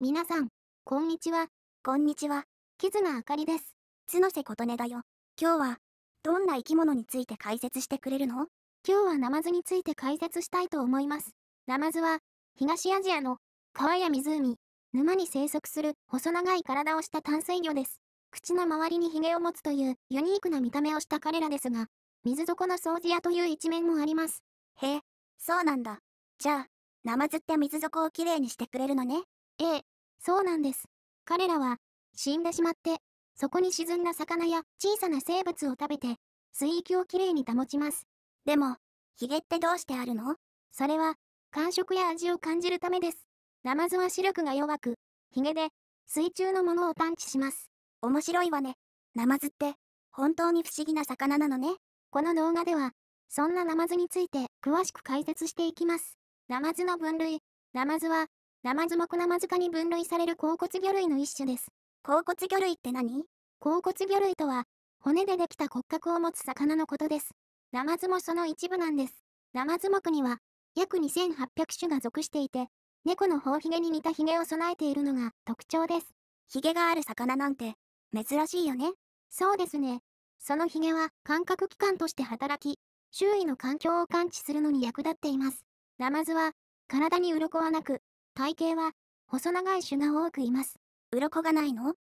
皆さん、こんにちは。こんにちは。キズナあかりです。角瀬琴音だよ。今日は、どんな生き物について解説してくれるの今日はナマズについて解説したいと思います。ナマズは、東アジアの川や湖、沼に生息する細長い体をした淡水魚です。口の周りにヒゲを持つというユニークな見た目をした彼らですが、水底の掃除屋という一面もあります。へえ、そうなんだ。じゃあ、ナマズって水底をきれいにしてくれるのね。ええ、そうなんです。彼らは、死んでしまって、そこに沈んだ魚や小さな生物を食べて、水域をきれいに保ちます。でも、ヒゲってどうしてあるのそれは、感触や味を感じるためです。ナマズは視力が弱く、ヒゲで、水中のものを探知します。面白いわね。ナマズって、本当に不思議な魚なのね。この動画では、そんなナマズについて詳しく解説していきます。ナマズの分類。ナマズは、ナマズ目ナマズ科に分類される甲骨魚類の一種です。甲骨魚類って何甲骨魚類とは、骨でできた骨格を持つ魚のことです。ナマズもその一部なんです。ナマズ目には、約2800種が属していて、猫の頬ひげに似たひげを備えているのが特徴です。ひげがある魚なんて、珍しいよね。そうですね。そのひげは感覚器官として働き、周囲の環境を感知するのに役立っています。ナマズは、体に鱗はなく、体型は、細長い種が多くいます。鱗がないの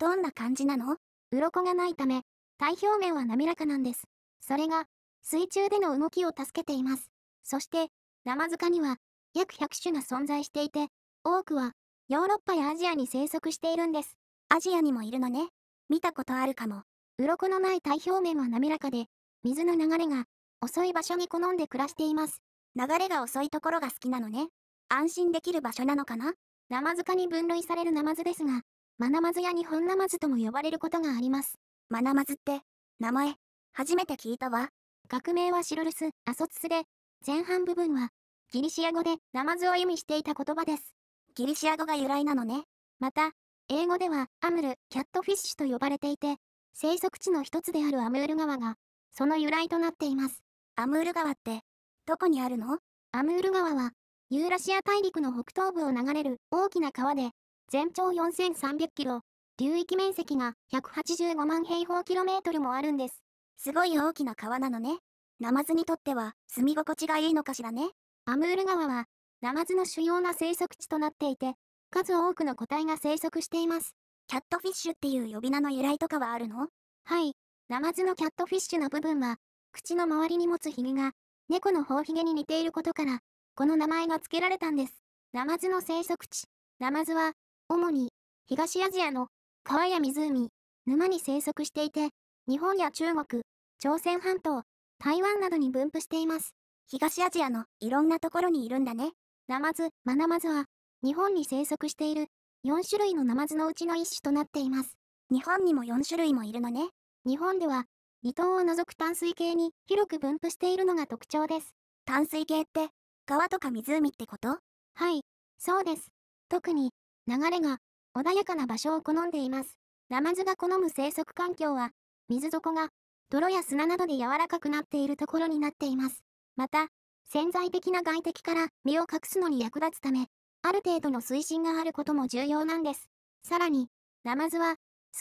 どんな感じなの鱗がないため、体表面は滑らかなんです。それが、水中での動きを助けています。そして、ナマズカには、約100種が存在していて、多くは、ヨーロッパやアジアに生息しているんです。アジアにもいるのね。見たことあるかも。鱗のない体表面は滑らかで、水の流れが、遅い場所に好んで暮らしています。流れが遅いところが好きなのね。安心できる場所なのかなナマズ科に分類されるナマズですが、マナマズや日本ナマズとも呼ばれることがあります。マナマズって、名前、初めて聞いたわ。学名はシロルス、アソツスで、前半部分は、ギリシア語でナマズを意味していた言葉です。ギリシア語が由来なのね。また、英語ではアムル、キャットフィッシュと呼ばれていて、生息地の一つであるアムール川が、その由来となっています。アムール川って、どこにあるのアムール川は、ユーラシア大陸の北東部を流れる大きな川で、全長4300キロ、流域面積が185万平方キロメートルもあるんです。すごい大きな川なのね。ナマズにとっては住み心地がいいのかしらね。アムール川は、ナマズの主要な生息地となっていて、数多くの個体が生息しています。キャットフィッシュっていう呼び名の由来とかはあるのはい。ナマズのキャットフィッシュの部分は、口の周りに持つヒゲが、猫の頬ヒゲに似ていることから、この名前が付けられたんです。ナマズの生息地。ナマズは、主に、東アジアの、川や湖、沼に生息していて、日本や中国、朝鮮半島、台湾などに分布しています。東アジアのいろんなところにいるんだね。ナマズ、マナマズは、日本に生息している4種類のナマズのうちの一種となっています。日本にも4種類もいるのね。日本では、離島を除く淡水系に広く分布しているのが特徴です。淡水系って川とか湖ってことはい、そうです。特に、流れが、穏やかな場所を好んでいます。ナマズが好む生息環境は、水底が、泥や砂などで柔らかくなっているところになっています。また、潜在的な外敵から身を隠すのに役立つため、ある程度の水深があることも重要なんです。さらに、ナマズは、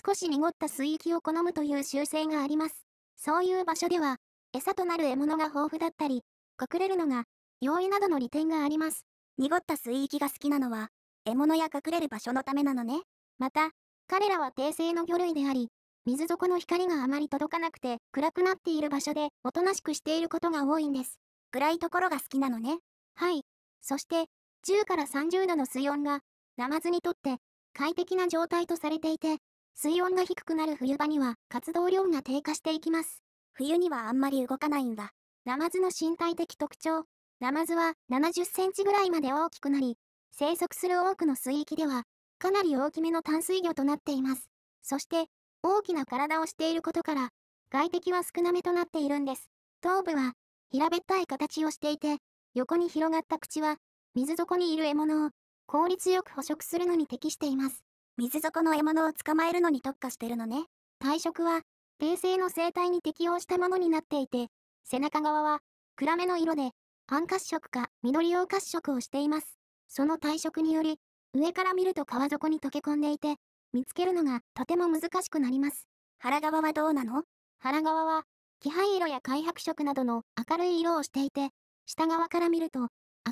少し濁った水域を好むという習性があります。そういう場所では、餌となる獲物が豊富だったり、隠れるのが容易などの利点があります。濁った水域が好きなのは、獲物や隠れる場所のためなのね。また、彼らは低性の魚類であり、水底の光があまり届かなくて暗くなっている場所でおとなしくしていることが多いんです。暗いところが好きなのね。はい。そして、10から30度の水温が、ナマズにとって快適な状態とされていて、水温が低くなる冬場には活動量が低下していきます。冬にはあんまり動かないんだ。ナマズの身体的特徴。ナマズは70センチぐらいまで大きくなり、生息する多くの水域では、かなり大きめの淡水魚となっています。そして、大きな体をしていることから、外敵は少なめとなっているんです。頭部は、平べったい形をしていて、横に広がった口は、水底にいる獲物を、効率よく捕食するのに適しています。水底の獲物を捕まえるのに特化してるのね。体色は、平成の生態に適応したものになっていて、背中側は、暗めの色で、半褐色か緑黄褐色をしています。その退色により、上から見ると川底に溶け込んでいて、見つけるのがとても難しくなります。腹側はどうなの腹側は、気配色や灰白色などの明るい色をしていて、下側から見ると、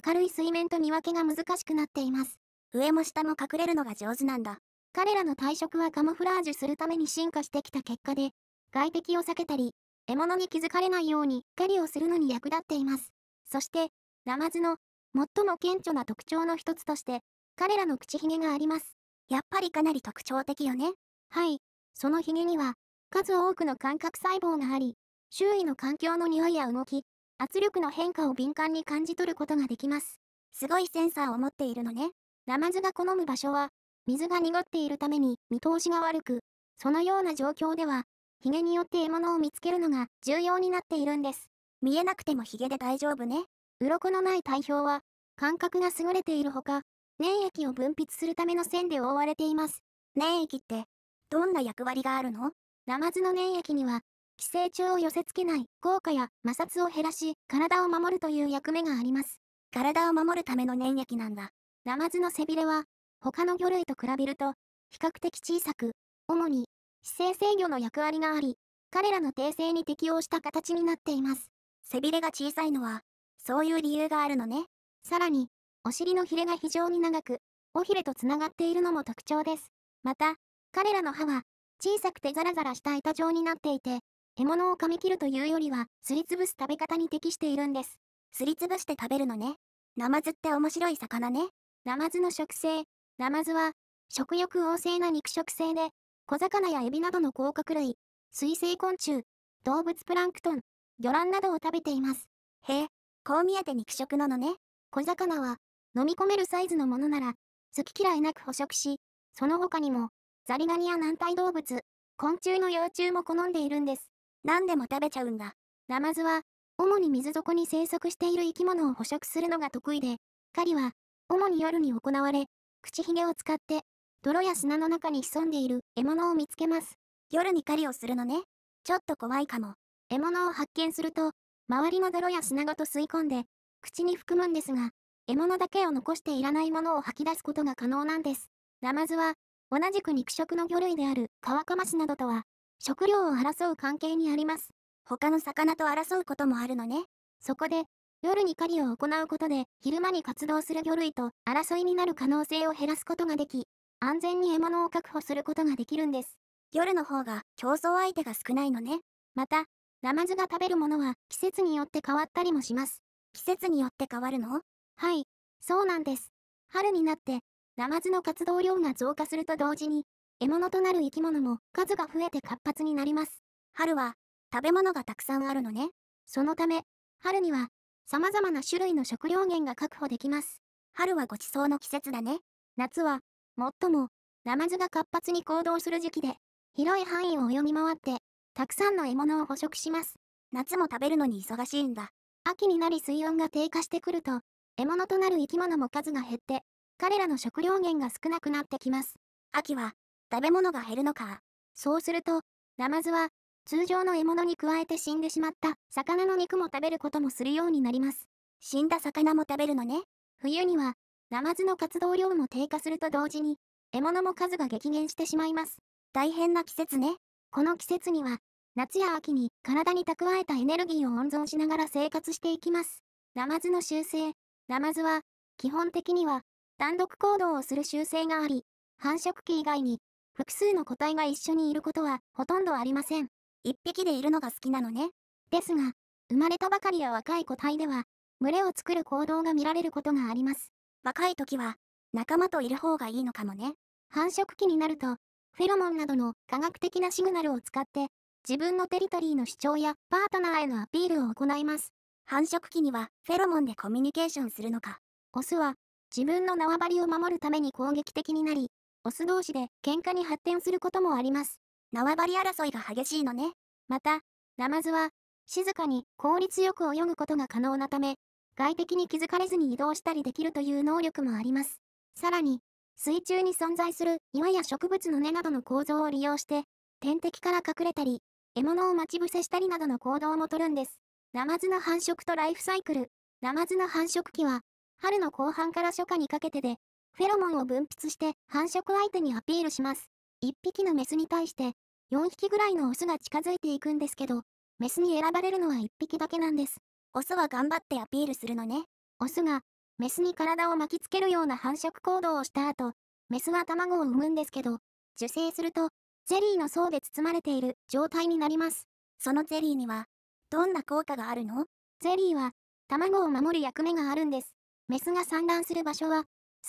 明るい水面と見分けが難しくなっています。上も下も隠れるのが上手なんだ。彼らの体色はカモフラージュするために進化してきた結果で、外敵を避けたり、獲物に気づかれないように狩りをするのに役立っています。そして、ナマズの最も顕著な特徴の一つとして、彼らの口ひげがあります。やっぱりかなり特徴的よね。はい。そのひげには、数多くの感覚細胞があり、周囲の環境の匂いや動き、圧力の変化を敏感に感じ取ることができます。すごいセンサーを持っているのね。ナマズが好む場所は、水が濁っているために見通しが悪く、そのような状況では、ヒゲによって獲物を見つけるのが重要になっているんです。見えなくてもヒゲで大丈夫ね。鱗のない体表は、感覚が優れているほか、粘液を分泌するための線で覆われています。粘液って、どんな役割があるのナマズの粘液には、寄生虫を寄せ付けない効果や摩擦を減らし、体を守るという役目があります。体を守るための粘液なんだ。ナマズの背びれは、他の魚類と比べると、比較的小さく、主に、姿勢制御の役割があり、彼らの訂正に適応した形になっています。背びれが小さいのは、そういう理由があるのね。さらに、お尻のヒレが非常に長く、尾ひれと繋がっているのも特徴です。また、彼らの歯は、小さくてザラザラした板状になっていて、獲物を噛み切るというよりは、すりつぶす食べ方に適しているんです。すりつぶして食べるのね。ナマズって面白い魚ね。ナマズの食性。ナマズは、食欲旺盛な肉食性で、小魚やエビなどの甲殻類、水生昆虫、動物プランクトン、魚卵などを食べています。へえ、こう見えて肉食なのね。小魚は、飲み込めるサイズのものなら、好き嫌いなく捕食し、その他にも、ザリガニや軟体動物、昆虫の幼虫も好んでいるんです。何でも食べちゃうんだ。ナマズは、主に水底に生息している生き物を捕食するのが得意で、狩りは、主に夜に行われ、口ひげを使って、泥や砂の中に潜んでいる獲物を見つけます。夜に狩りをするのね。ちょっと怖いかも。獲物を発見すると、周りの泥や砂ごと吸い込んで、口に含むんですが、獲物だけを残していらないものを吐き出すことが可能なんです。ナマズは、同じく肉食の魚類であるカワカマシなどとは、食料を争う関係にあります。他の魚と争うこともあるのね。そこで、夜に狩りを行うことで、昼間に活動する魚類と争いになる可能性を減らすことができ、安全に獲物を確保することができるんです。夜の方が競争相手が少ないのね。また、ナマズが食べるものは季節によって変わったりもします。季節によって変わるのはい、そうなんです。春になって、ナマズの活動量が増加すると同時に、獲物となる生き物も数が増えて活発になります。春は、食べ物がたくさんあるのね。そのため、春には、様々な種類の食料源が確保できます。春はご馳走の季節だね。夏は、もっとも、ナマズが活発に行動する時期で、広い範囲を泳ぎ回って、たくさんの獲物を捕食します。夏も食べるのに忙しいんだ。秋になり水温が低下してくると、獲物となる生き物も数が減って、彼らの食料源が少なくなってきます。秋は、食べ物が減るのか。そうすると、ナマズは、通常の獲物に加えて死んでしまった魚の肉も食べることもするようになります。死んだ魚も食べるのね。冬には、ナマズの活動量も低下すると同時に、獲物も数が激減してしまいます。大変な季節ね。この季節には、夏や秋に体に蓄えたエネルギーを温存しながら生活していきます。ナマズの習性。ナマズは、基本的には、単独行動をする習性があり、繁殖期以外に、複数の個体が一緒にいることはほとんどありません。一匹でいるのが好きなのね。ですが、生まれたばかりや若い個体では、群れを作る行動が見られることがあります。若い時は、仲間といる方がいいのかもね。繁殖期になると、フェロモンなどの科学的なシグナルを使って自分のテリトリーの主張やパートナーへのアピールを行います。繁殖期にはフェロモンでコミュニケーションするのか。オスは自分の縄張りを守るために攻撃的になり、オス同士で喧嘩に発展することもあります。縄張り争いが激しいのね。また、ナマズは静かに効率よく泳ぐことが可能なため、外敵に気づかれずに移動したりできるという能力もあります。さらに、水中に存在する岩や植物の根などの構造を利用して、天敵から隠れたり、獲物を待ち伏せしたりなどの行動もとるんです。ナマズの繁殖とライフサイクル。ナマズの繁殖期は、春の後半から初夏にかけてで、フェロモンを分泌して繁殖相手にアピールします。1匹のメスに対して、4匹ぐらいのオスが近づいていくんですけど、メスに選ばれるのは1匹だけなんです。オスは頑張ってアピールするのね。オスが、メスに体を巻きつけるような繁殖行動をした後、メスは卵を産むんですけど、受精すると、ゼリーの層で包まれている状態になります。そのゼリーには、どんな効果があるのゼリーは、卵を守る役目があるんです。メスが産卵する場所は、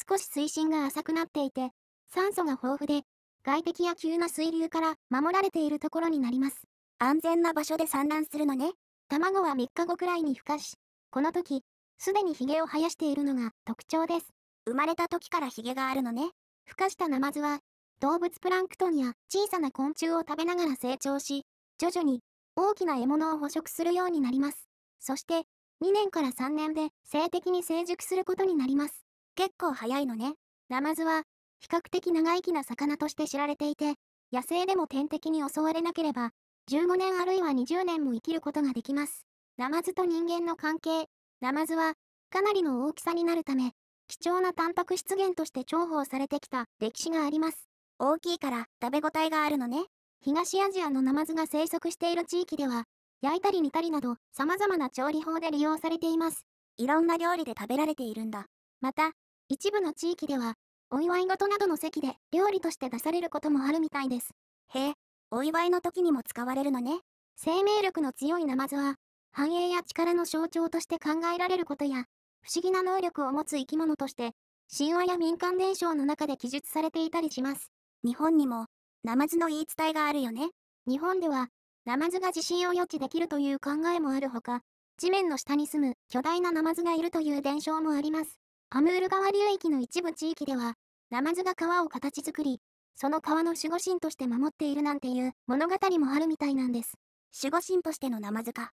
少し水深が浅くなっていて、酸素が豊富で、外敵や急な水流から守られているところになります。安全な場所で産卵するのね。卵は3日後くらいに孵化し、この時、すでにヒゲを生やしているのが特徴です。生まれた時からヒゲがあるのね。孵化したナマズは動物プランクトンや小さな昆虫を食べながら成長し、徐々に大きな獲物を捕食するようになります。そして、2年から3年で性的に成熟することになります。結構早いのね。ナマズは、比較的長生きな魚として知られていて、野生でも天敵に襲われなければ、15年あるいは20年も生きることができます。ナマズと人間の関係。ナマズは、かなりの大きさになるため、貴重なタンパク質源として重宝されてきた歴史があります。大きいから食べ応えがあるのね。東アジアのナマズが生息している地域では、焼いたり煮たりなど様々な調理法で利用されています。いろんな料理で食べられているんだ。また、一部の地域では、お祝い事などの席で料理として出されることもあるみたいです。へえ、お祝いの時にも使われるのね。生命力の強いナマズは、繁栄や力の象徴として考えられることや、不思議な能力を持つ生き物として、神話や民間伝承の中で記述されていたりします。日本にも、ナマズの言い伝えがあるよね。日本では、ナマズが地震を予知できるという考えもあるほか、地面の下に住む巨大なナマズがいるという伝承もあります。アムール川流域の一部地域では、ナマズが川を形作り、その川の守護神として守っているなんていう物語もあるみたいなんです。守護神としてのナマズか。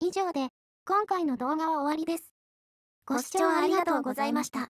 以上で、今回の動画は終わりです。ご視聴ありがとうございました。